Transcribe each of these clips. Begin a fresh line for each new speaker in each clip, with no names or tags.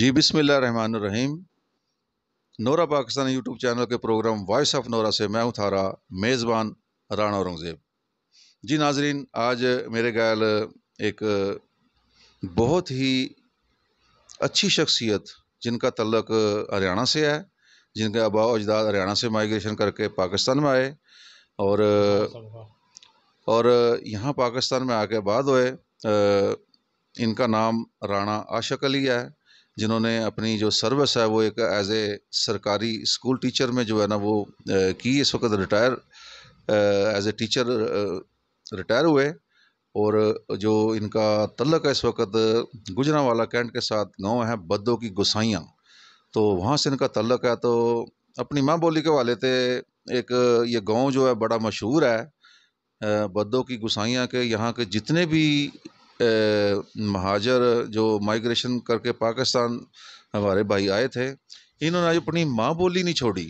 जी बिसमीम Nora Pakistan YouTube channel के program voice of Nora से मैं उतारा मेज़बान राणा औरंगज़ेब जी नाजरीन आज मेरे ख्याल एक बहुत ही अच्छी शख्सियत जिनका तल्लक हरियाणा से है जिनके आबा अजदाद हरियाणा से माइग्रेशन करके पाकिस्तान में आए और और यहाँ पाकिस्तान में आके बाद हुए इनका नाम राणा आशक अली है जिन्होंने अपनी जो सर्विस है वो एक एज ए सरकारी स्कूल टीचर में जो है ना वो की इस वक्त retire as a teacher retire हुए और जो इनका तल्लक है इस वक्त गुजरा वाला कैंट के साथ गांव है बद्दों की गुसाइयाँ तो वहाँ से इनका तल्लक है तो अपनी माँ बोली के वाले थे एक ये गांव जो है बड़ा मशहूर है बद्दों की गुसाइयाँ के यहाँ के जितने भी महाजर जो माइग्रेशन करके पाकिस्तान हमारे भाई आए थे इन्होंने आज अपनी माँ बोली नहीं छोड़ी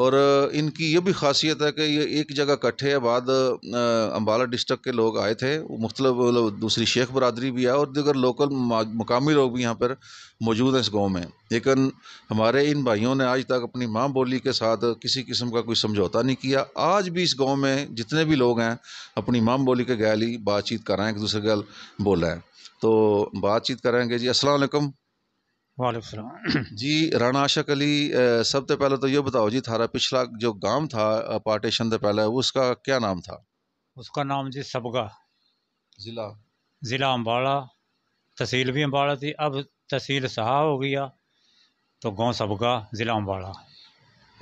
और इनकी ये भी ख़ासियत है कि ये एक जगह इकट्ठे बाद अम्बाला डिस्ट्रिक्ट के लोग आए थे मतलब, मतलब दूसरी शेख बरदरी भी है और दीगर लोकल मकामी लोग भी यहाँ पर मौजूद हैं इस गाँव में लेकिन हमारे इन भाइयों ने आज तक अपनी माँ बोली के साथ किसी किस्म का कोई समझौता नहीं किया आज भी इस गाँव में जितने भी लोग हैं अपनी माँ बोली के गैली ही बातचीत कराएँ एक दूसरे के बोल रहे हैं तो बातचीत करेंगे जी असलकम
वालेकाम
जी राणा आशक अली सबसे पहले तो ये बताओ जी थारा पिछला जो गांव था पार्टीशन से पहले उसका क्या नाम था
उसका नाम जी सबगा ज़िला ज़िला अम्बाड़ा तहसील भी अम्बाड़ा थी अब तहसील सहा हो गया तो गांव सबका ज़िला अम्बाड़ा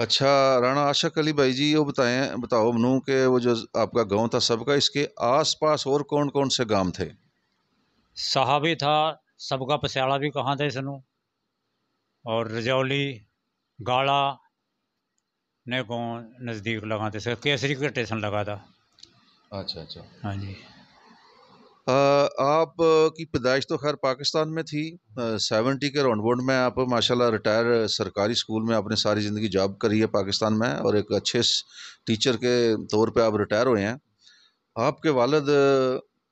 अच्छा
राणा आशक अली भाई जी वो बताएं बताओ मनु के वो जो आपका गांव था सबका इसके आसपास और कौन कौन से गांव थे
सहा भी था सबका पस्याड़ा भी कहाँ था इसनों और रजौली गाड़ा ने गाँव नज़दीक लगाते सर केसरी का स्टेशन लगा था अच्छा अच्छा हाँ जी
आप की पैदाइश तो खैर पाकिस्तान में थी सेवेंटी के राउंड बोर्ड में आप माशाल्लाह रिटायर सरकारी स्कूल में आपने सारी ज़िंदगी जॉब करी है पाकिस्तान में और एक अच्छे टीचर के तौर पे आप रिटायर हुए हैं आपके वालद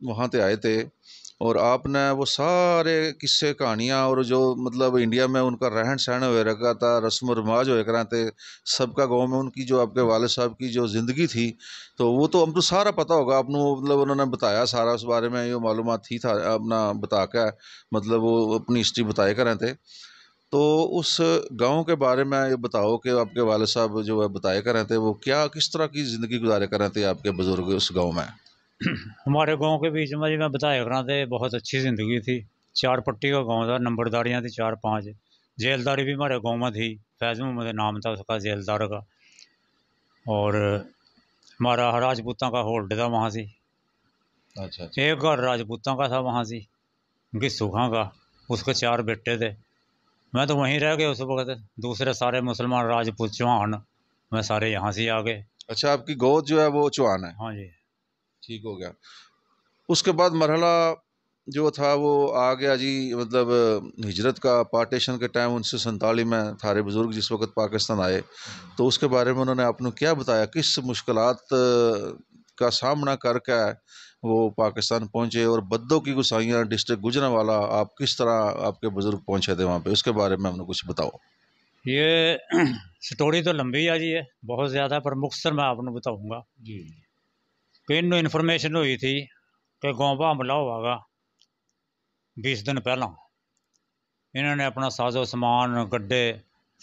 वहाँ पे आए थे और आपने वो सारे किस्से कहानियाँ और जो मतलब इंडिया में उनका रहन सहन हुए रखा था रस्म रवाज हुए करा थे सबका गाँव में उनकी जो आपके वाले साहब की जो ज़िंदगी थी तो वो तो हम तो सारा पता होगा आपने मतलब उन्होंने बताया सारा उस बारे में ये मालूम थी था अपना बता कर मतलब वो अपनी हिस्ट्री बताए करें थे तो उस गांव के बारे में ये बताओ कि आपके वाले साहब जो है बताए करें थे वो क्या किस तरह की ज़िंदगी गुजारे करें थे आपके बुज़ुर्ग उस गांव में
हमारे गांव के बीच में जी मैं बताया करा थे बहुत अच्छी ज़िंदगी थी चार पट्टी का गांव था नंबरदारियाँ थी चार पाँच जेलदारी भी हमारे गांव में थी फैज़ मोहम्मद नाम था उसका जेलदार का और हमारा राजपूतां का होल्ड था वहाँ से अच्छा, अच्छा, एक घर राजपूतां का था वहाँ से उनकी सुखा का उसके चार बेटे थे मैं तो वहीं रह गया उस वक्त दूसरे सारे मुसलमान राजपूत चौहान मैं सारे यहाँ से आ गए
अच्छा आपकी गोद जो है वो चौहान है हाँ जी ठीक हो गया उसके बाद मरहला जो था वो आ गया जी मतलब हिजरत का पार्टीशन के टाइम उनसे सैंतालीस में थारे बुज़ुर्ग जिस वक्त पाकिस्तान आए तो उसके बारे में उन्होंने आपने क्या बताया किस मुश्किल का सामना करके वो पाकिस्तान पहुँचे और बद्दों की गुसाइयाँ डिस्ट्रिक्ट गुजरा वाला आप किस तरह आपके बुज़ुर्ग पहुँचे थे वहाँ पर उसके बारे में हमने कुछ बताओ
ये स्टोरी तो लंबी आ जी है बहुत ज़्यादा पर मुख्तर मैं आपको बताऊँगा जी ਪਿੰਡ ਨੂੰ हुई थी कि ਕਿ ਗੋਂਬਾ ਹਮਲਾ ਹੋਵਾਗਾ बीस दिन पहला इन्होंने अपना साजो समान गड्ढे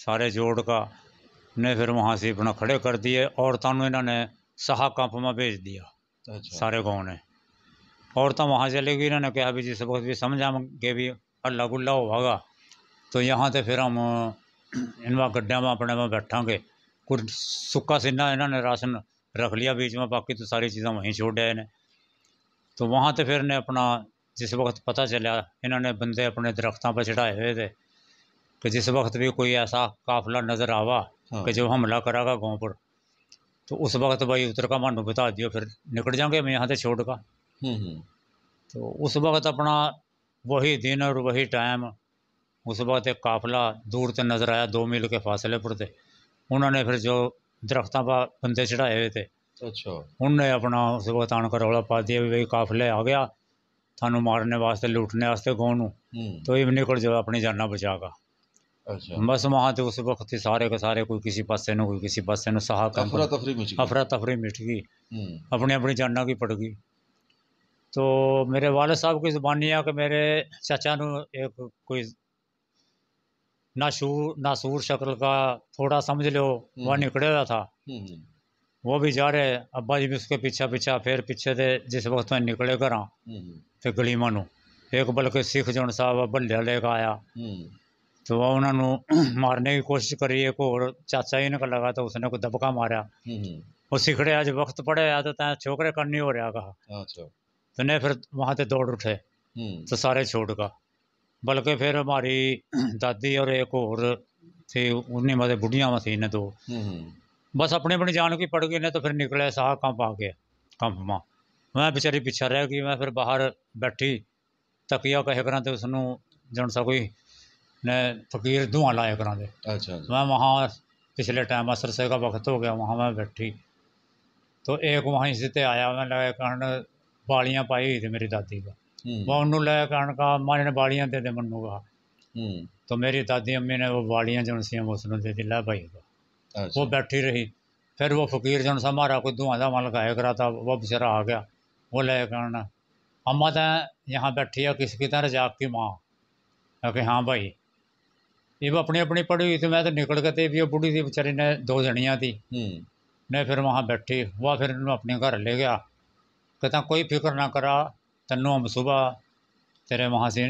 सारे जोड़ का ने फिर वहाँ से अपना खड़े कर दिए औरतों इन्होंने सहा कंप में भेज दिया अच्छा। सारे गाँव ने औरत वहाँ चली गई इन्होंने कहा भी जिस वक्त भी समझा के भी अल्लाह गुला होगा तो यहाँ तो फिर हम इन गड्ढा में अपने में बैठा कुछ सुखा सिन्ना इन्होंने राशन रख लिया बीच में बाकी तो सारी चीज़ें वहीं छोड़ आए ने तो वहाँ तो फिर ने अपना जिस वक्त पता चला इन्होंने बंदे अपने दरख्तों पर चढ़ाए हुए थे कि जिस वक्त भी कोई ऐसा काफिला नज़र आवा हाँ। कि जो हमला करागा गाँव पर तो उस वक्त भाई उतर का मानू बिता दियो फिर निकल जाएंगे मैं यहाँ से छोड़ का हम्म, हम्म। तो उस वक्त अपना वही दिन और वही टाइम उस वक्त एक काफिला दूर से नज़र आया दो मील के फासले पर थे उन्होंने फिर जो ਦਰਖਤਾਂ ਪਾ ਬੰਦੇ ਚੜਾਏ ਹੋਏ ਤੇ ਅੱਛਾ ਹੁਣ ਨੇ ਆਪਣਾ ਸੁਗਤਾਨ ਤਾਣ ਕਰੋਲਾ ਪਾ ਦਿਆ ਵੀ ਕਾਫਲੇ ਆ ਗਿਆ ਤੁਹਾਨੂੰ ਮਾਰਨੇ ਵਾਸਤੇ ਲੁੱਟਨੇ ਵਾਸਤੇ ਗੋਣ ਨੂੰ ਤੋ ਇਹ ਨਿਕਲ ਜਾ ਆਪਣੀ ਜਾਨਾਂ ਬਚਾਗਾ ਅੱਛਾ ਬਸ ਮਹਾ ਤੇ ਉਸ ਵਕਤ ਹੀ ਸਾਰੇ ਕੋ ਸਾਰੇ ਕੋਈ ਕਿਸੇ ਪਾਸੇ ਨੂੰ ਕੋਈ ਕਿਸੇ ਪਾਸੇ ਨੂੰ ਸਹਾ ਅਫਰਾ ਤਫਰੀ ਮਿਟ ਗਈ ਅਫਰਾ ਤਫਰੀ ਮਿਟ ਗਈ ਆਪਣੀ ਆਪਣੀ ਜਾਨਾਂ ਕੀ ਪੜ ਗਈ ਤੋ ਮੇਰੇ ਵਾਲਦ ਸਾਹਿਬ ਕੀ ਜ਼ਬਾਨੀ ਆ ਕਿ ਮੇਰੇ ਚਾਚਾ ਨੂੰ ਇੱਕ ਕੋਈ ना शूर ना सूर शक्ल का थोड़ा समझ लो हम्म, वह हम्म। निकले हुआ था हम्म, वो भी जा रहे अब्बा जी भी उसके पीछा पीछा फिर पीछे थे जिस वक्त मैं निकले घर तो गली मनू एक बल्कि सिख जन साहब भल्ले लेकर आया तो वह उन्होंने मारने की कोशिश करी एक और चाचा ही निकल लगा तो उसने को दबका मारा वो सिखड़े आज वक्त पड़े आ अच्छा। तो छोकरे करनी हो रहा कहा तो नहीं फिर वहां से दौड़ उठे तो सारे छोड़ का ਬਲਕਿ ਫਿਰ ਮਾਰੀ ਦਾਦੀ ਔਰ ਇੱਕ ਹੋਰ ਸੀ ਉਹਨੇ ਮਾਦੇ ਬੁੱਢੀਆਂ ਵਾਂ ਸੀ ਨੇ ਦੋ ਬਸ ਆਪਣੇ ਆਪਣੇ ਜਾਣ ਕੋਈ ਪੜ ਗਏ ਨੇ ਤਾਂ ਫਿਰ ਨਿਕਲਿਆ ਸਾਹ ਕੰਪ ਆ ਗਿਆ ਕੰਪ ਮਾ ਮੈਂ ਵਿਚਾਰੀ ਪਿੱਛਾ ਰਹਿ ਗਈ ਮੈਂ ਫਿਰ ਬਾਹਰ ਬੈਠੀ ਤਕੀਆ ਕਹਿ ਕਰਾਂ ਤੇ ਉਸ ਨੂੰ ਜਣ ਸਾ ਕੋਈ ਨੇ ਫਕੀਰ ਦੁਆ ਲਾਇਆ ਕਰਾਂ ਦੇ ਅੱਛਾ ਮੈਂ ਮਹਾ ਪਿਛਲੇ ਟਾਈਮ ਅਸਰ ਸੇ ਦਾ ਵਕਤ ਹੋ ਗਿਆ ਮਹਾ ਮੈਂ ਬੈਠੀ ਤੋ ਇੱਕ ਵਹਾਂ ਇਸ ਤੇ ਆਇਆ ਮੈਂ ਲਾਇਆ ਕਰਨ ਬਾਲੀਆਂ ਪਾਈ ਹੋਈ ਤੇ ਮੇਰੀ ਦਾਦੀ ਦਾ पाउन लायक आने का ने बालियाँ दे दे मन्नू का तो मेरी दादी अम्मी ने वो बालियाँ जो सी उसने दे दी ला भाई को वो बैठी रही फिर वो फ़कीर जो सा हमारा कोई धुआं धामा लगाया करा था वह बेचारा आ गया वो लायक आना अम्मा तो यहाँ बैठी है किसकी तरह जाग की माँ कि हाँ भाई ये वो अपनी अपनी पढ़ी हुई थी मैं तो निकल गए थे भी वो बूढ़ी थी बेचारी ने दो जनिया थी ने फिर वहाँ बैठी वह फिर अपने घर ले गया कहता कोई फिक्र ना करा तन्नो हम सुबह तेरे वहाँ से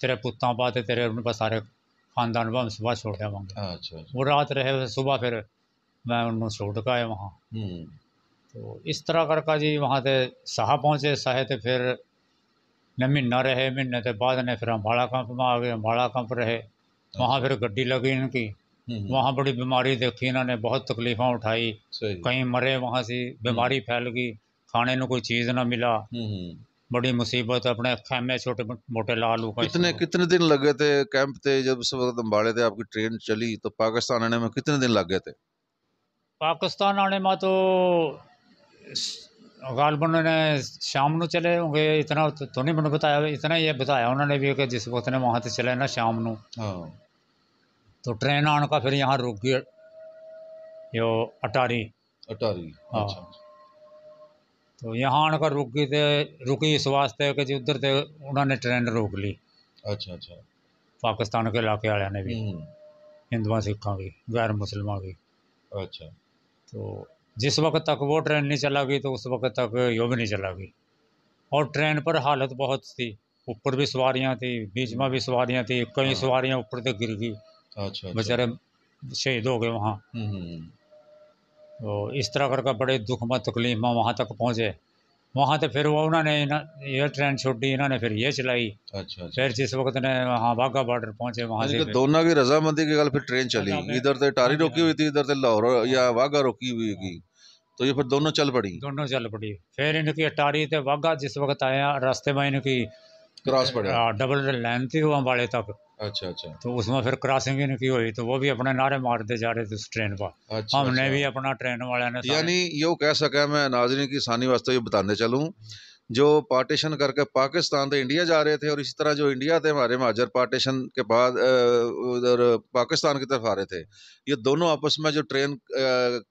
तेरे पुत्ता पाते तेरे उनका सारे खानदान वह हम सुबह छोड़ के वहाँ अच्छा, अच्छा। वो रात रहे सुबह फिर मैं उनको छोड़ के आया वहाँ हम्म। तो इस तरह करका जी वहाँ से साहा पहुँचे साहे तो फिर न महीना रहे महीने के बाद ने फिर अम्बाड़ा कैंप में आ गए अम्बाड़ा कंप रहे वहाँ अच्छा। फिर गड्डी लगी इनकी हम्म, हम्म। वहाँ बड़ी बीमारी देखी इन्होंने बहुत तकलीफा उठाई कहीं मरे वहाँ से बीमारी फैल गई खाने में कोई चीज़ ना मिला बड़ी मुसीबत अपने खेमे छोटे मोटे लाल कितने
कितने दिन लगे थे कैंप थे जब उस वक्त अम्बाड़े थे आपकी ट्रेन चली तो पाकिस्तान आने में कितने दिन लग थे
पाकिस्तान आने में तो गालबन ने शाम ਨੂੰ ਚਲੇ ਹੋਗੇ ਇਤਨਾ ਤੋਂ ਨਹੀਂ ਮੈਨੂੰ ਬਤਾਇਆ ਇਤਨਾ ਹੀ ਬਤਾਇਆ ਉਹਨਾਂ ਨੇ ਵੀ ਕਿ ਜਿਸ ਵਕਤ ਨੇ ਵਾਹਾਂ ਤੇ ਚਲੇ ਨਾ ਸ਼ਾਮ तो ट्रेन तो हाँ। तो आने का फिर यहाँ रुक गया यो अटारी अटारी हाँ अच्छा।, अच्छा। तो यहाँ आने का रुकी थे रुकी इस वास्ते कि जी उधर थे उन्होंने ट्रेन रोक ली अच्छा अच्छा पाकिस्तान के इलाके वाले ने भी हम्म। हिंदुआ सिखा की गैर मुसलमान की अच्छा तो जिस वक्त तक वो ट्रेन नहीं चला गई तो उस वक्त तक यो भी नहीं चला गई और ट्रेन पर हालत बहुत थी ऊपर भी सवारियाँ थी बीच में भी सवारियाँ थी कई हाँ। सवारियाँ ऊपर तक गिर गई अच्छा, अच्छा बेचारे शहीद हो गए वहाँ हम्म, हम्म, तो इस तरह करके बड़े दुख में तकलीफ में वहाँ तक पहुँचे वहाँ तो फिर वो उन्होंने ये ट्रेन छोड़ी इन्होंने फिर ये चलाई अच्छा, अच्छा। फिर जिस वक्त ने वहाँ वाघा बॉर्डर पहुँचे वहाँ से दोनों
की रजामंदी की गल फिर ट्रेन चली इधर तो टारी हाँ, रोकी हुई थी इधर तो लाहौर हाँ। या वाघा रोकी हुई थी तो ये फिर दोनों चल पड़ी
दोनों चल पड़ी फिर इनकी अटारी तो वाघा जिस वक्त आया रास्ते में इनकी क्रॉस पड़ेगा डबल लाइन थी वो अम्बाड़े तक अच्छा अच्छा तो उसमें फिर क्रॉसिंग ही नहीं हुई तो वो भी अपने नारे मारते जा रहे थे उस ट्रेन पर अच्छा, हाँ, हमने अच्छा। भी अपना ट्रेन वाले ने यानी
यो कह सका मैं नाजरी की सानी वास्ते ये बताने चलूँ जो पार्टीशन करके पाकिस्तान तो इंडिया जा रहे थे और इसी तरह जो इंडिया थे हमारे माजर पार्टीशन के बाद उधर पाकिस्तान की तरफ आ रहे थे ये दोनों आपस में जो ट्रेन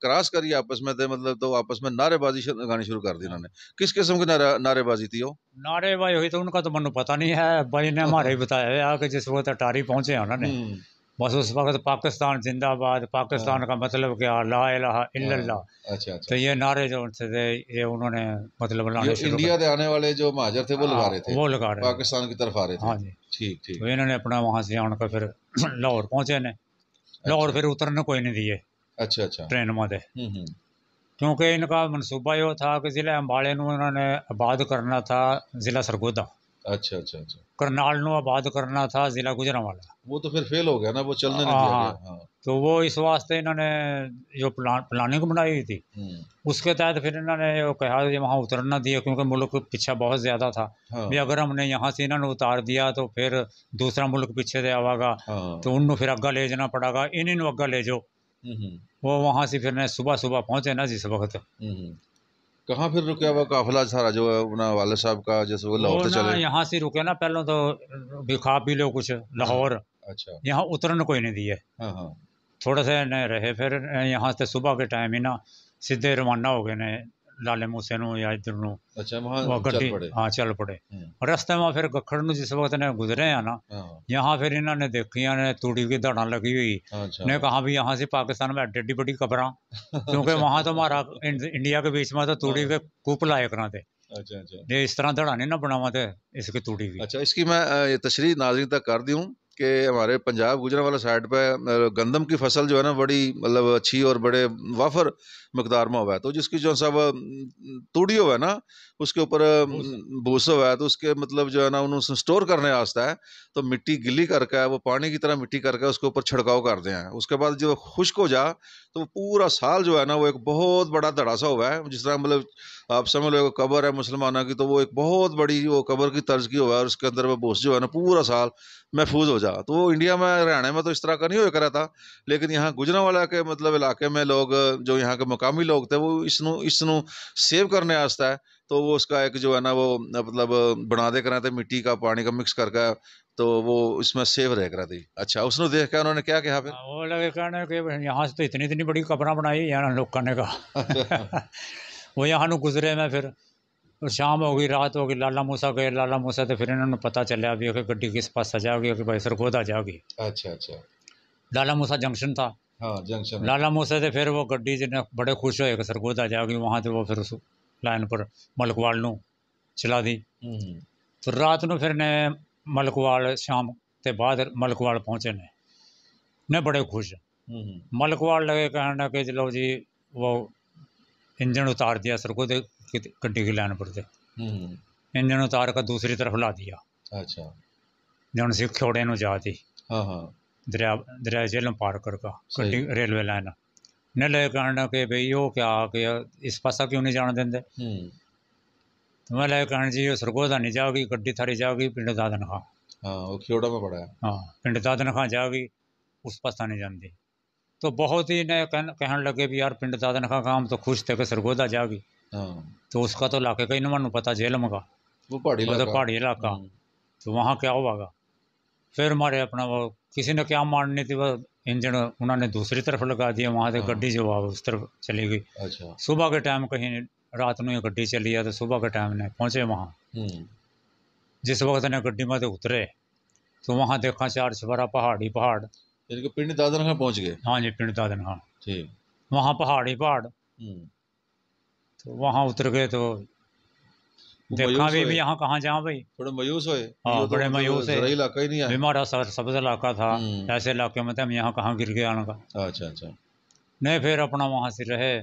क्रॉस करी आपस में थे मतलब तो आपस में नारेबाजी लगानी शुरू कर दी इन्होंने किस किस्म की नारा, नारेबाजी थी वो
नारेबाजी हुई तो उनका तो मनु पता नहीं है भाई ने हमारे बताया कि जिस वक्त अटारी पहुंचे उन्होंने हम्म। बस उस वक्त पाकिस्तान जिंदाबाद पाकिस्तान हाँ। का मतलब क्या ला इलाहा इल्लल्लाह हाँ, अच्छा, अच्छा तो ये नारे जो उनसे थे ये उन्होंने मतलब लाने इंडिया
से आने वाले जो महाजर थे वो लगा हाँ, रहे थे वो लगा रहे
पाकिस्तान की तरफ आ रहे थे हाँ जी ठीक ठीक तो इन्होंने अपना वहाँ से आने का फिर लाहौर पहुँचे ने अच्छा। लाहौर फिर उतरने कोई नहीं दिए अच्छा अच्छा ट्रेन मे हम्म, हम्म। क्योंकि इनका मनसूबा यो था कि ज़िला अम्बाले उन्होंने आबाद करना था ज़िला सरगोदा अच्छा अच्छा अच्छा करनाल नो आबाद करना था जिला गुजरावाला
वो तो फिर फेल हो गया ना वो चलने नहीं हाँ, हाँ,
तो वो इस वास्ते इन्होंने जो प्लान प्लानिंग बनाई हुई थी हम्म। उसके तहत फिर इन्होंने कहा वहाँ उतरना दिया क्योंकि मुल्क पीछा बहुत ज़्यादा था हाँ। भी अगर हमने यहाँ से इन्होंने उतार दिया तो फिर दूसरा मुल्क पीछे से आवागा हाँ। तो उन्होंने फिर अग्गा ले जाना पड़ेगा इन अग्गा ले जाओ हम्म, हम्म। वो वहां से फिर सुबह सुबह पहुंचे ना जिस वक्त
कहा फिर रुके हुआ काफिला सारा जो अपना वाले साहब का जैसे वो लाहौर से चले
यहाँ से रुके ना पहले तो भी खा पी लो कुछ लाहौर अच्छा यहाँ उतरने कोई नहीं दिए हाँ, हाँ। थोड़ा सा नहीं रहे फिर यहाँ से सुबह के टाइम ही ना सीधे रवाना हो गए ना लाले मूसे या इधर अच्छा गड्डी हाँ चल पड़े हम्म। रस्ते में फिर गखड़ जिस वक्त ने गुजरे हैं ना हाँ। यहाँ फिर इन्होंने देखी ने तूड़ी की धड़ा लगी हुई अच्छा। ने कहा भी यहाँ से पाकिस्तान में एड्डी बड़ी कबर क्योंकि वहां तो हमारा इंडिया के बीच में तो तूड़ी के हाँ। कूप लाए करा थे अच्छा अच्छा इस तरह दड़ा नहीं ना बनावा थे इसकी तूड़ी की
अच्छा इसकी मैं तशरी नाजरी तक कर दी कि हमारे पंजाब गुजरा वाला साइड पे गंदम की फसल जो है ना बड़ी मतलब अच्छी और बड़े वाफर मकदार में हुआ है तो जिसकी जो सब तूड़ी हुआ है ना उसके ऊपर भूसा हुआ है तो उसके मतलब जो है ना उन्होंने स्टोर करने है तो मिट्टी गिली करके वो पानी की तरह मिट्टी करके उसके ऊपर छिड़काव दे हैं उसके बाद जो खुश्क हो जा तो वो पूरा साल जो है ना वो एक बहुत बड़ा धड़ासा हुआ है जिस तरह मतलब आप समझ लो कबर है मुसलमाना की तो वो एक बहुत बड़ी वो कबर की तर्ज की हुआ है और उसके अंदर वो बोस जो है ना पूरा साल महफूज हो जा तो वो इंडिया में हरियाणा में तो इस तरह का नहीं हो करा था लेकिन यहाँ गुजरावाला के मतलब इलाके में लोग जो यहाँ के मुकामी लोग थे वो इसनू इसनू सेव करने वास्ता है तो वो उसका एक जो है ना वो मतलब बना दे रहे थे मिट्टी का पानी का मिक्स करके तो वो उसमें सेव रह करा थी
अच्छा उसने देख के उन्होंने क्या कहा फिर हाँ, वो लगे कहने के यहाँ से तो इतनी इतनी बड़ी कपड़ा बनाई यहाँ लोग करने का वो यहाँ गुजरे मैं फिर शाम हो गई रात हो गई लाला मूसा गए लाला मूसा तो फिर इन्होंने पता चला भी कि गड्डी किस पास सजाओगी कि भाई सरगोदा जाओगी अच्छा अच्छा लाला मूसा जंक्शन था हाँ जंक्शन लाला मूसा से फिर वो गड्डी जिन्हें बड़े खुश हुए कि सरगोदा जागी वहाँ से वो फिर उस लाइन पर मलकवाल चला दी हम्म। तो रात को फिर ने ਮਲਕਵਾਲ ਸ਼ਾਮ ਤੇ ਬਾਅਦ ਮਲਕਵਾਲ ਪਹੁੰਚੇ ਨੇ ਨੇ ਬੜੇ ਖੁਸ਼ ਹੂੰ ਮਲਕਵਾਲ ਲਗੇ ਕਹਿਣ ਲੱਗੇ ਕਿ ਲੋ ਜੀ ਉਹ ਇੰਜਣ ਉਤਾਰ ਦਿਆ ਸਰਕੋ ਦੇ ਗੱਡੀ ਕੇ ਲੈਣ ਪੜਦੇ ਹੂੰ ਇੰਜਣ ਉਤਾਰ ਕੇ ਦੂਸਰੀ ਤਰਫ ਲਾ ਦਿਆ ਅੱਛਾ ਜਣ ਸਿੱਖ ਖੋੜੇ ਨੂੰ ਜਾਤੀ ਹਾਂ ਹਾਂ ਦਰਿਆ ਦਰਿਆ ਪਾਰ ਕਰ ਕਾ ਗੱਡੀ ਰੇਲਵੇ ਲਾਈਨ ਨੇ ਲੈ ਕਹਿਣ ਲੱਗੇ ਬਈ ਉਹ ਕਿਆ ਕਿ ਇਸ ਪਾਸਾ ਕਿਉਂ ਨਹੀਂ ਜਾਣ ਦਿੰਦੇ ਹੂੰ मैं लाया कहण जी इहो नहीं जाओगी गड्डी थारी जाओगी पिंड दादन खां हाँ में पड़ा हाँ पिंड दादन खां जाओगी उस पासा नहीं जानती तो बहुत ही ने कहन लगे भी यार पिंड दादन खां का तो खुश थे कि सरगोदा जाओगी हाँ। तो उसका तो इलाके का ही ना पता झेलम का
वो पहाड़ी मतलब पहाड़ी
इलाका हाँ। तो वहाँ क्या होगा फिर मारे अपना वो किसी ने क्या मारनी थी वो इंजन उन्होंने दूसरी तरफ लगा दिया वहाँ से हाँ। गड्डी जो उस तरफ चली गई अच्छा सुबह के टाइम कहीं रात में गड्डी चली है तो सुबह के टाइम ने पहुँचे वहाँ हम्म। जिस वक्त ने गड्डी में उतरे तो वहाँ देखा चार छपरा पहाड़ी पहाड़ यानी कि पिंड दादन खां पहुँच गए हाँ जी पिंड दादन खां ठीक वहाँ पहाड़ी पहाड़ हम्म। तो वहाँ उतर गए तो देखा भी, भी यहाँ कहाँ जाऊँ भाई थोड़े मायूस हुए हाँ तो बड़े मायूस है इलाका ही नहीं हमारा सर इलाका था हम्म। ऐसे इलाके में तो हम यहाँ कहाँ गिर गया का अच्छा अच्छा नहीं फिर अपना वहां से रहे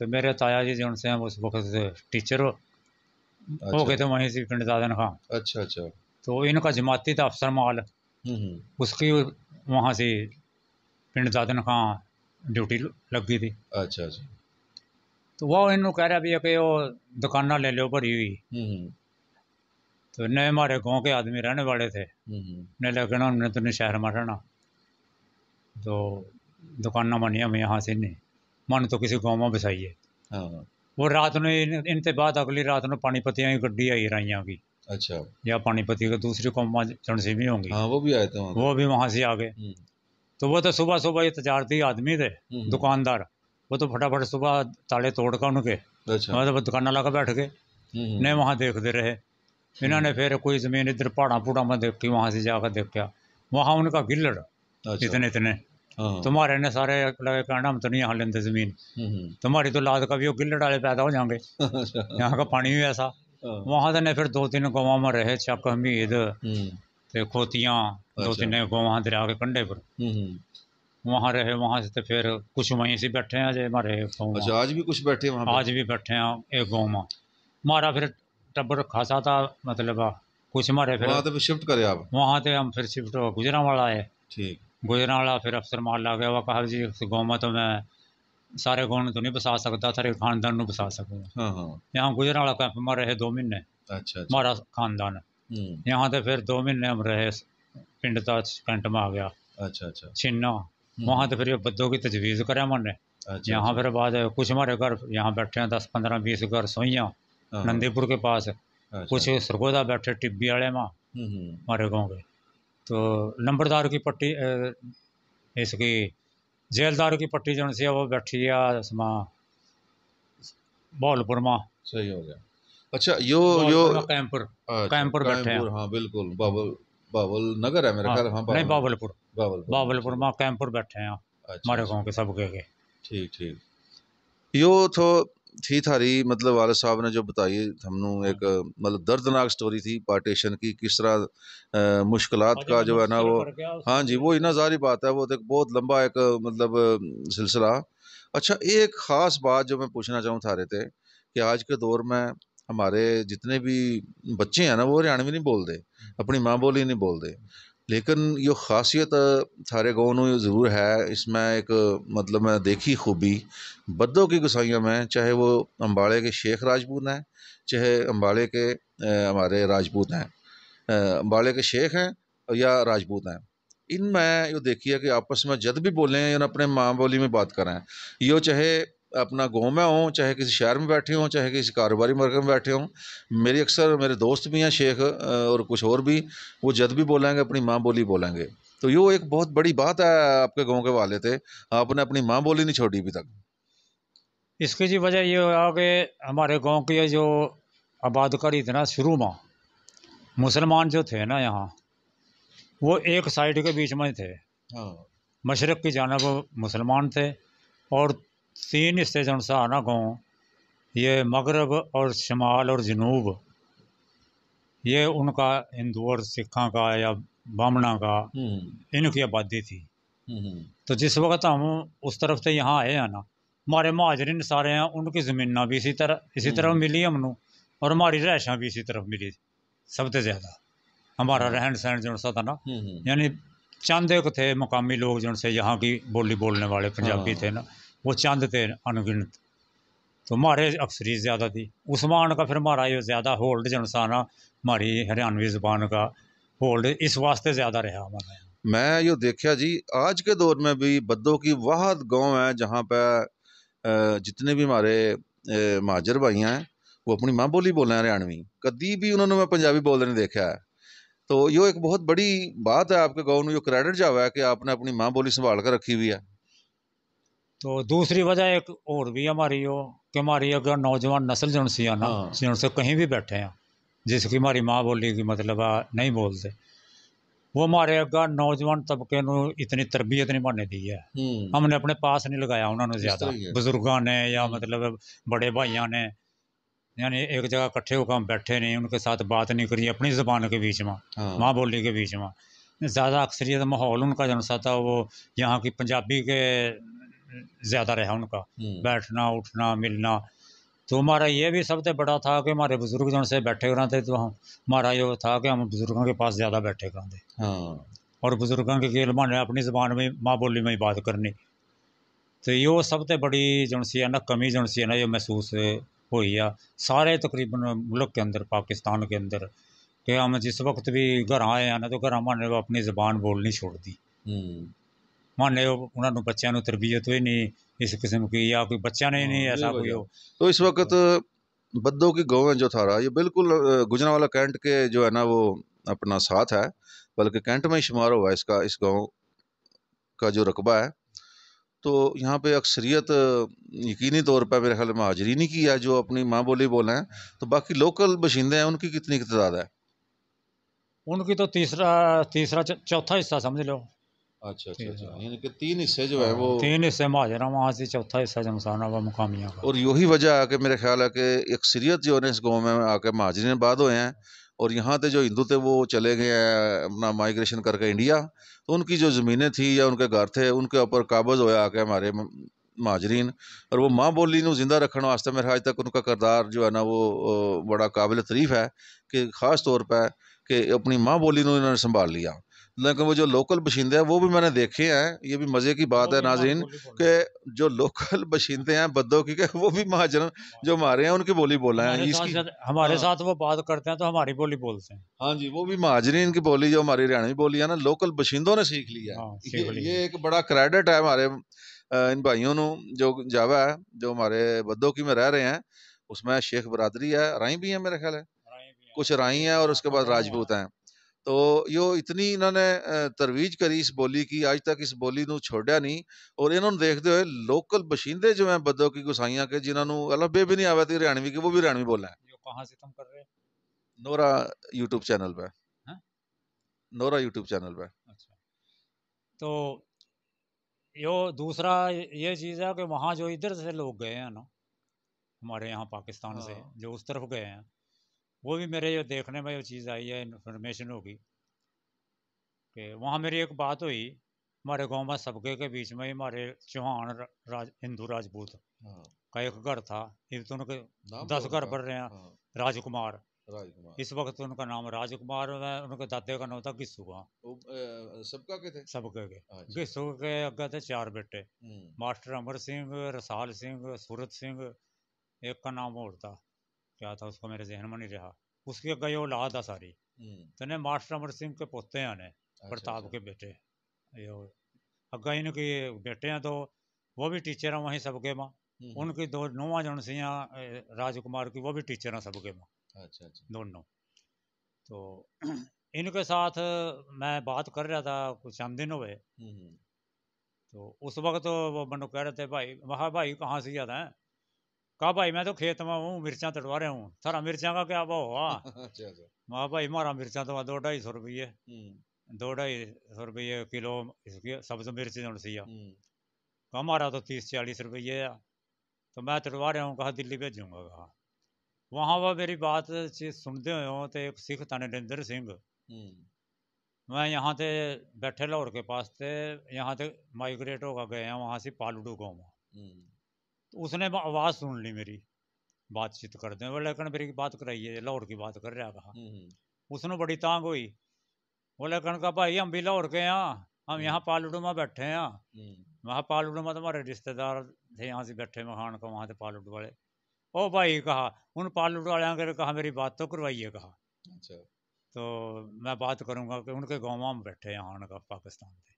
तो मेरे ताया जी जो से उस वक्त टीचर अच्छा। हो गए थे वहीं से पिंड दादन खां अच्छा अच्छा तो इनका जमाती था अफसर माल उसकी वहां से पिंड दादन खां ड्यूटी लगी थी अच्छा अच्छा तो वो इन कह रहा भी है कि वो दुकाना ले लो भरी हुई तो न हमारे गांव के आदमी रहने वाले थे न लेकिन हमने तो शहर में रहना तो दुकाना बनिया हम यहाँ से नहीं मन तो किसी गाव ਵਸਾਈਏ ਹਾਂ ਉਹ ਰਾਤ ਨੂੰ ਇਨ- ਇਨ ਤੇ ਬਾਅਦ ਅਗਲੀ ਰਾਤ ਨੂੰ की गड्डी आई राइया की अच्छा या पानीपति के दूसरी कौमा चंडसी भी होंगी हाँ वो भी आए थे वो भी वहाँ से आ गए हम्म। तो वो तो सुबह सुबह ये तजारती आदमी थे हम्म, हम्म। दुकानदार वो तो फटाफट सुबह ताले तोड़ कर उनके अच्छा मतलब दुकान लगा बैठ गए नहीं वहां वहाँ देखते रहे इन्होंने फिर कोई ज़मीन इधर पहाड़ा पुड़ा में देखी वहां से जाकर देखा वहां उनका गिल्लड़ अच्छा। इतने इतने हाँ। तुम्हारे ने सारे लगे कहना हम तो नहीं यहाँ लेंदे ज़मीन हम्म, हम्म। तुम्हारी तो लाद कभी वो गिल्ले डाले पैदा हो जाएंगे अच्छा। यहाँ का पानी भी ऐसा हाँ। वहाँ से फिर दो तीन गाँव में रहे चक हमीद ते दो अच्छा। तीन गाँव दरिया के कंढे पर हम्म, वहाँ रहे वहाँ से तो फिर कुछ वहीं से बैठे हैं जे हमारे अच्छा आज भी कुछ बैठे वहाँ आज भी बैठे हैं एक गाँव में हमारा फिर टब्बर खासा था मतलब कुछ मारे फिर वहां तो शिफ्ट करे आप वहाँ तो हम फिर शिफ्ट गुजरा वाला है ठीक वाला फिर अफसर मार ला गया वह कहा जी गाँव तो मैं सारे गाँव में तो नहीं बसा सकता सारे खानदान बसा सकूँगा हाँ, हाँ। यहाँ गुजराला कैंप में रहे दो महीने अच्छा, अच्छा। हमारा खानदान हम्म। यहाँ तो फिर दो महीने हम रहे पिंड का कैंट में आ गया अच्छा अच्छा छिन्ना हम्म। वहाँ तो फिर ये की तजवीज़ करे मैंने अच्छा, अच्छा। यहाँ फिर बाद कुछ मारे घर यहाँ बैठे दस पंद्रह बीस घर सोईया हाँ, नंदीपुर के पास कुछ सरगोदा बैठे टिब्बी वाले माँ हम्म, हमारे गाँव के तो नंबरदार की पट्टी इसकी जेलदार की पट्टी जो सी वो बैठी है समा बहावलपुर में सही हो गया अच्छा यो यो कैंपर अच्छा, कैंपर बैठे हैं हाँ
बिल्कुल बाबल बाबल नगर है मेरे हाँ, ख्याल हाँ नहीं बाबलपुर
बाबलपुर बाबलपुर में कैंपर बैठे हैं अच्छा, हमारे अच्छा। गाँव के सब के ठीक ठीक
यो तो थी थारी मतलब वाले साहब ने जो बताई हमनू एक मतलब दर्दनाक स्टोरी थी पार्टीशन की किस तरह मुश्किल का जो है ना वो हाँ जी वो इन्ना जारी बात है वो तो एक बहुत लंबा एक मतलब सिलसिला अच्छा एक ख़ास बात जो मैं पूछना चाहूँ थारे थे कि आज के दौर में हमारे जितने भी बच्चे हैं ना वो हरियाणवी नहीं बोलते हम्म। अपनी माँ बोली नहीं बोलते लेकिन यो खासियत थारे गाँव में ज़रूर है इसमें एक मतलब मैं देखी खूबी बद्दों की गुसाइयों में चाहे वो अम्बाड़े के शेख राजपूत हैं चाहे अम्बाड़े के हमारे राजपूत हैं अम्बाड़े के शेख हैं या राजपूत हैं इन मैं यो देखिए कि आपस में जद भी बोलें या अपने माँ बोली में बात करें यो चाहे अपना गाँव में हों चाहे किसी शहर में बैठे हों चाहे किसी कारोबारी मरकज़ में बैठे हों मेरी अक्सर मेरे दोस्त भी हैं शेख और कुछ और भी वो जद भी बोलेंगे अपनी माँ बोली बोलेंगे तो यो एक बहुत बड़ी बात है आपके गाँव के वाले थे आपने अपनी माँ बोली नहीं छोड़ी अभी तक
इसकी जी वजह ये हुआ कि हमारे गाँव की जो आबादकारी थी ना शुरू में मुसलमान जो थे ना यहाँ वो एक साइड के बीच में थे हाँ। मशरक़ की जानब मुसलमान थे और तीन हिस्से स्टेशन ना गाँव ये मगरब और शमाल और जनूब ये उनका हिंदू और सिखा का या ब्राह्मणा का हम्म। इनकी आबादी थी हम्म, हम्म। तो जिस वक्त हम उस तरफ से यहाँ आए हैं ना हमारे महाजरीन सारे हैं उनकी ज़मीना भी इसी तरह इसी तरफ मिली हमनू और हमारी रहायशा भी इसी तरफ मिली सबसे ज़्यादा हमारा रहन सहन जो सा था ना यानी चंद एक थे मकामी लोग जो से यहाँ की बोली बोलने वाले पंजाबी हाँ। थे ना वो चंद थे अनगिनत तो मारे अफसरी ज़्यादा थी उस्मान का फिर ही ज़्यादा होल्ड जनसाना मारी हरियाणवी ज़बान का होल्ड इस वास्ते ज़्यादा रहा हमारा
मैं ये देखा जी आज के दौर में भी बद्दों की बहुत गांव है जहाँ पे जितने भी हमारे महाजर भाई हैं वो अपनी माँ बोली रहे हैं हरियाणवी कभी भी उन्होंने मैं पंजाबी बोलते नहीं देखा है तो यो एक बहुत बड़ी बात है आपके गाँव में जो क्रेडिट जावा है कि आपने अपनी माँ बोली संभाल कर रखी हुई है
तो दूसरी वजह एक और भी हमारी हो कि हमारी अगर नौजवान नस्ल जो सी ना हाँ। से कहीं भी बैठे हैं जिसकी हमारी माँ बोली की मतलब नहीं बोलते वो हमारे अगर नौजवान तबके इतनी तरबियत नहीं बनने दी है हम्म। हमने अपने पास नहीं लगाया उन्होंने ज़्यादा बुजुर्गों ने या हम्म। मतलब बड़े भाइयों ने यानी एक जगह कट्ठे होकर हम बैठे नहीं उनके साथ बात नहीं करी अपनी जबान के बीच में हाँ। माँ बोली के बीच में ज़्यादा अक्सरियत माहौल उनका जनसा था वो यहाँ की पंजाबी के ज़्यादा रहा उनका हम्म। बैठना उठना मिलना तो हमारा ये भी सबसे बड़ा था कि हमारे बुजुर्ग जो से बैठे कराते तो हम हमारा ये था कि हम बुजुर्गों के पास ज़्यादा बैठे कराते हाँ। और बुजुर्गों के खेल माने अपनी जबान में माँ बोली में ही बात करनी तो यो सबसे बड़ी जन सी है ना कमी जन सी है ना ये महसूस हुई है सारे तकरीबन मुल्क के अंदर पाकिस्तान के अंदर कि हम जिस वक्त भी घर आए हैं ना तो घर हमारे अपनी जबान बोलनी छोड़ दी हम्म। माने उन्होंने बच्चों तरबीयत ही नहीं इस किस्म की या कोई बच्चा नहीं, नहीं हाँ, ऐसा कोई
तो इस वक्त बद्दों की गौ जो था ये बिल्कुल गुजरावाला कैंट के जो है ना वो अपना साथ है बल्कि कैंट में ही शुमार हुआ इसका इस गाँव का जो रकबा है तो यहाँ पे अक्सरियत यकीनी तौर पर मेरे ख्याल में हाजरीनी की है जो अपनी माँ बोली बोले हैं तो बाकी लोकल बशिंदे हैं उनकी
कितनी इकतदाद है उनकी तो तीसरा तीसरा चौथा हिस्सा समझ लो अच्छा, अच्छा, अच्छा। हाँ। तीन हिस्से जो है वो हाँ, तीन हिस्से
और यही वजह है कि मेरे ख्याल है कि अक्सरियत जो है इस गाँव में आके महाजरीन बाद हुए हैं और यहाँ थे जो हिंदू थे वो चले गए हैं अपना माइग्रेशन करके इंडिया तो उनकी जो ज़मीनें थी या उनके घर थे उनके ऊपर काबज़ होया आके हमारे माजरीन और वो माँ बोली जिंदा रखने वास्ते मेरे आज तक उनका करदार जो है ना वो बड़ा काबिल तरीफ़ है कि ख़ास तौर पर कि अपनी माँ बोली ने संभाल लिया लेकिन वो जो लोकल बशिंदे हैं वो भी मैंने देखे हैं ये भी मज़े की बात है नाजीन के जो लोकल बशिंदे हैं बद्दों की वो भी महाजन जो हमारे हैं उनकी बोली बोला है इसकी
हमारे हाँ, साथ वो बात करते हैं तो हमारी बोली बोलते हैं
हाँ जी वो भी महाजरीन की बोली जो हमारी हरियाणवी बोली है ना लोकल बशिंदों ने सीख लिया है हाँ, ये एक बड़ा क्रेडिट है हमारे इन भाइयों जो जावा है जो हमारे बद्दों की में रह रहे हैं उसमें शेख बरादरी है राई भी है मेरे ख्याल है कुछ राई हैं और उसके बाद हाँ, राजपूत हैं तो यो इतनी इन्होंने तरवीज करी इस बोली की अज तक इस बोली ਨੂੰ ਛੋੜਿਆ ਨਹੀਂ ਔਰ ਇਹਨਾਂ ਨੂੰ ਦੇਖਦੇ ਹੋਏ ਲੋਕਲ ਬਸ਼ਿੰਦੇ ਜਿਵੇਂ ਬਦੋ ਕੀ ਗੁਸਾਈਆਂ ਕੇ ਜਿਨ੍ਹਾਂ ਨੂੰ ਅਲਬੇ ਵੀ ਨਹੀਂ ਆਵੇ ਤੇ ਹਰਿਆਣਵੀ ਕੇ ਉਹ ਵੀ ਹਰਿਆਣਵੀ ਬੋਲਣਾ
ਹੈ
नोरा यूट्यूब चैनल पे हाँ? नोरा यूट्यूब चैनल पे अच्छा
तो यो दूसरा ये चीज़ है कि वहाँ जो इधर से लोग गए हैं ना हमारे यहाँ पाकिस्तान से हाँ। जो उस तरफ गए हैं वो भी मेरे जो देखने में जो चीज़ आई है इन्फॉर्मेशन होगी कि वहाँ मेरी एक बात हुई हमारे गांव में सबके के बीच में ही हमारे चौहान राज हिंदू राजपूत हाँ। का एक घर था तो उनके दस घर पढ़ रहे हैं हाँ। राजकुमार इस वक्त उनका नाम राजकुमार उनके दादे का नाम था किस्सू का सबका के थे सबके के किस्सू अच्छा। के अगे थे चार बेटे हम्म। मास्टर अमर सिंह रसाल सिंह सूरत सिंह एक का नाम और था क्या था उसका मेरे जहन में नहीं रहा उसकी गई औलाद आ सारी हम्म। तने मास्टर अमर सिंह के पोते हैं अच्छा, प्रताप अच्छा। के बेटे ये अग्गा इनके बेटे हैं तो वो भी टीचर हैं वहीं सबके माँ हम्म, हम्म। उनकी दो नौवा जन सी राजकुमार की वो भी टीचर हैं सबके माँ अच्छा, दोनों तो इनके साथ मैं बात कर रहा था कुछ हम दिन हुए तो उस वक्त तो वो मनु कह रहे थे भाई वहाँ भाई कहाँ से ज्यादा हैं कहा भाई मैं तो खेत में हूँ मिर्चा तटवा रहा हूँ सारा मिर्चा का क्या भाव हुआ वहाँ अच्छा, अच्छा। भाई हमारा मिर्चा तो दो ढाई सौ रुपये हम्म। दो ढाई सौ रुपये किलो सब सब्ज मिर्च जो सी हमारा हम्म। तो तीस चालीस रुपये है तो मैं तटवा रहा हूँ कहा दिल्ली भेजूँगा कहा वहाँ वह मेरी बात सुनते हो तो एक सिख था नरेंद्र सिंह हम्म। मैं यहाँ से बैठे लाहौर के पास थे तो यहाँ से माइग्रेट होकर गए हैं वहाँ से पालूडू गाँव उसने आवाज़ सुन ली मेरी बातचीत कर दें बोले कणबेरी बात कराइए लाहौर की बात कर रहा कहा हम्म। उसने बड़ी तांग हुई बोले कण का भाई हम भी लाहौर के हम्म। यहाँ हम यहाँ पालूडुमा बैठे हैं हम्म। वहाँ पालूडुमा तुम्हारे रिश्तेदार थे यहाँ से बैठे मखान का वहाँ से पालूड वाले ओ भाई कहा उन पालूड वाले कर कहा मेरी बात तो करवाइए कहा अच्छा तो मैं बात करूँगा कि उनके गाँव में बैठे यहाँ का पाकिस्तान से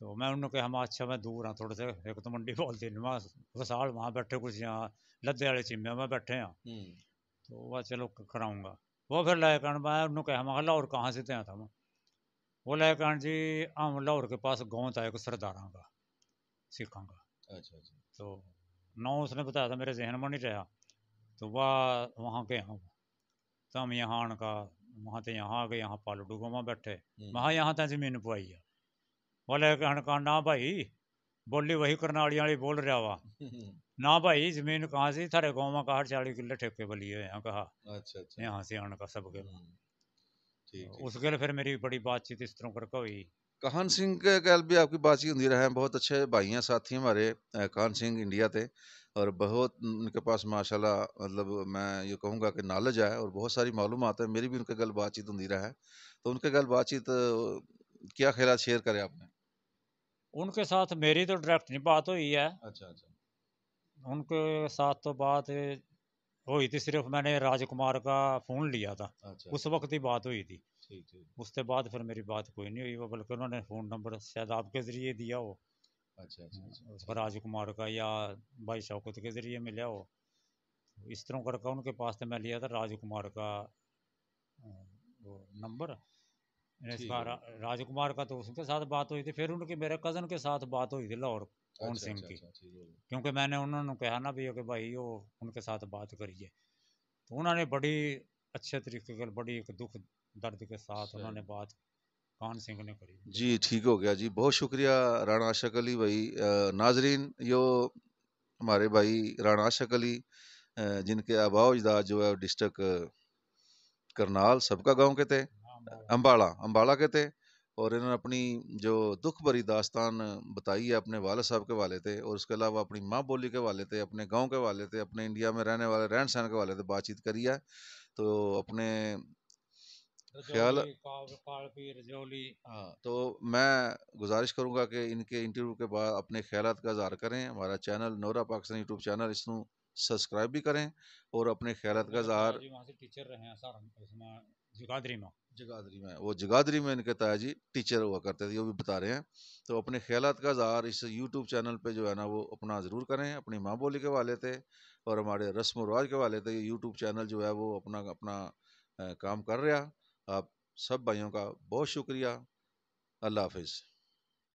तो मैं उन्होंने कहा मैं अच्छा मैं दूर हाँ थोड़े से एक तो मंडी बोलती नहीं मैं साल वहाँ बैठे कुछ यहाँ लद्दे वाले चिम्मे में बैठे हैं हाँ। हम्म। तो वह चलो कराऊंगा वो फिर लायक मैं उन्होंने कहा मैं लाहौर कहाँ से त्या था मैं वो लायक जी हम लाहौर के पास गाँव था एक सरदारा का सिखा का अच्छा अच्छा तो नौ उसने बताया था मेरे जहन में नहीं रहा तो वह वहाँ गए हम तो हम यहाँ का वहाँ तो यहाँ आ गए यहाँ पालडू को वहाँ बैठे वहाँ हम्म। यहाँ था तो जमीन पुआई है वाले ਕਹਣ ना भाई बोली वही करनाली वाली बोल रहा वा ना भाई जमीन कहाँ से थे गाँव में कहा चाली किलो ठेके बलिए यहाँ कहा अच्छा, अच्छा। यहाँ से आने का सबके हम्म। उसके लिए फिर मेरी बड़ी बातचीत इस तरह करके हुई
काहन सिंह के गल भी आपकी बातचीत होती रहा है बहुत अच्छे भाई हैं साथी हमारे काहन सिंह इंडिया थे और बहुत उनके पास माशाल्लाह मतलब मैं ये कहूँगा कि नॉलेज है और बहुत सारी मालूम आते हैं मेरी भी उनके गल बातचीत होती रहा है तो उनके गल बातचीत क्या ख्याल शेयर
करें आपने उनके साथ मेरी तो डायरेक्ट नहीं बात हुई है अच्छा अच्छा उनके साथ तो बात हुई थी सिर्फ मैंने राजकुमार का फ़ोन लिया था अच्छा, उस वक्त ही बात हुई थी उसके बाद फिर मेरी बात कोई नहीं हुई वो बल्कि उन्होंने फ़ोन नंबर शायद आपके ज़रिए दिया हो अच्छा अच्छा, अच्छा। राजकुमार का या भाई शौकत के ज़रिए मिला हो इस तरह करके उनके पास तो मैं लिया था राजकुमार का वो नंबर इसका रा, राजकुमार का तो उसके साथ बात हुई थी फिर उनकी मेरे कज़न के साथ बात हुई थी लाहौर कौन सिंह की अच्छा, क्योंकि मैंने उन्होंने कहा ना भैया कि भाई वो उनके साथ बात करिए तो उन्होंने बड़ी अच्छे तरीके के बड़ी एक दुख दर्द के साथ अच्छा। उन्होंने बात कान सिंह ने करी
जी ठीक हो गया जी बहुत शुक्रिया राणा आशक अली भाई नाजरीन यो हमारे भाई राणा आशक अली जिनके आबाव जो है डिस्ट्रिक्ट करनाल सबका गाँव के थे अम्बाला अम्बाला के थे और इन्होंने अपनी जो दुख भरी दास्तान बताई है अपने वाले साहब के वाले थे और उसके अलावा अपनी माँ बोली के वाले थे अपने गांव के वाले थे अपने इंडिया में रहने वाले रहन सहन के वाले थे बातचीत करी है तो अपने
ख्याल हाँ तो
मैं गुजारिश करूँगा कि इनके इंटरव्यू के बाद अपने ख्याल का इजहार करें हमारा channel Nora Pakistan YouTube channel इस सब्सक्राइब भी करें और अपने ख्याल का इजहार
टीचर रहे हैं जगाधरी में
वो जगाधरी में इनके ताया टीचर हुआ करते थे वो भी बता रहे हैं तो अपने ख्याल का इजहार इस यूट्यूब चैनल पर जो है ना वो अपना ज़रूर करें अपनी माँ बोली के वाले थे और हमारे रस्म रवाज के वाले थे यूट्यूब चैनल जो है वो अपना अपना काम कर रहा आप सब भाइयों का बहुत शुक्रिया अल्लाह हाफिज़